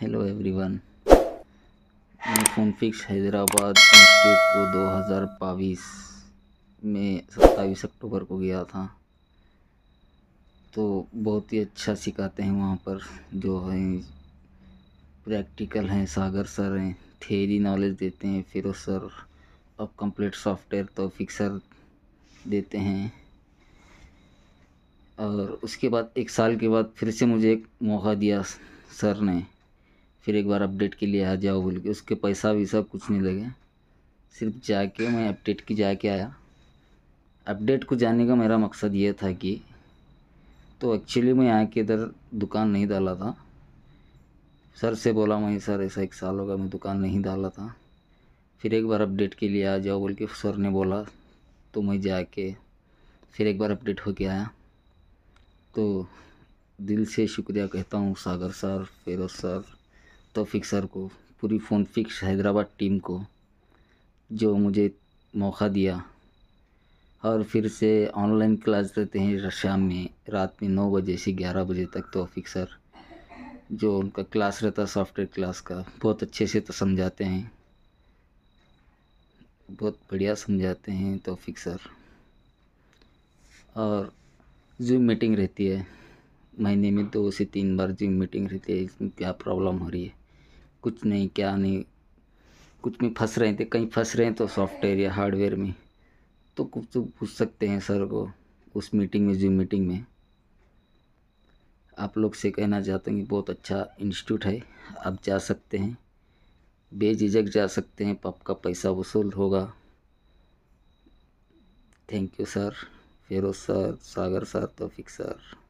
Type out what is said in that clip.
hello everyone मैं फोनफिक्स Hyderabad institute को 2022 में 27 अक्टूबर को गया था तो बहुत ही अच्छा सिखाते हैं वहाँ पर जो है प्रैक्टिकल हैं सागर सर हैं थेरी नॉलेज देते हैं वो सर अब कंप्लीट सॉफ्टवेयर तो फिक्सर देते हैं और उसके बाद एक साल के बाद फिर से मुझे एक मौका दिया सर ने फिर एक बार अपडेट के लिए आ जाओ बोल के उसके पैसा वैसा कुछ नहीं लगे सिर्फ जाके मैं अपडेट की जाके आया अपडेट को जाने का मेरा मकसद ये था कि तो एक्चुअली मैं आके इधर दुकान नहीं डाला था सर से बोला मैं सर ऐसा एक साल होगा मैं दुकान नहीं डाला था फिर एक बार अपडेट के लिए आ जाओ बोल के सर ने बोला तो मैं जाके फिर एक बार अपडेट होके आया तो दिल से शुक्रिया कहता हूँ सागर सर फेरोज सर तो फिक्सर को पूरी फ़ोन फिक्स हैदराबाद टीम को जो मुझे मौका दिया और फिर से ऑनलाइन क्लास देते हैं शाम में रात में नौ बजे से ग्यारह बजे तक तो फिक्सर जो उनका क्लास रहता सॉफ्टवेयर क्लास का बहुत अच्छे से तो समझाते हैं बहुत बढ़िया समझाते हैं तो फिक्सर और जूम मीटिंग रहती है महीने में दो से तीन बार जिम मीटिंग रहती है इसमें क्या प्रॉब्लम हो रही है कुछ नहीं क्या नहीं कुछ में फंस रहे थे कहीं फंस रहे हैं तो सॉफ्टवेयर या हार्डवेयर में तो कुछ तो पूछ सकते हैं सर को उस मीटिंग में जूम मीटिंग में आप लोग से कहना चाहते हैं कि बहुत अच्छा इंस्टीट्यूट है आप जा सकते हैं बेझिझक जा सकते हैं पाप का पैसा वसूल होगा thank you sir Feroz sir Sagar sir Taufiq sir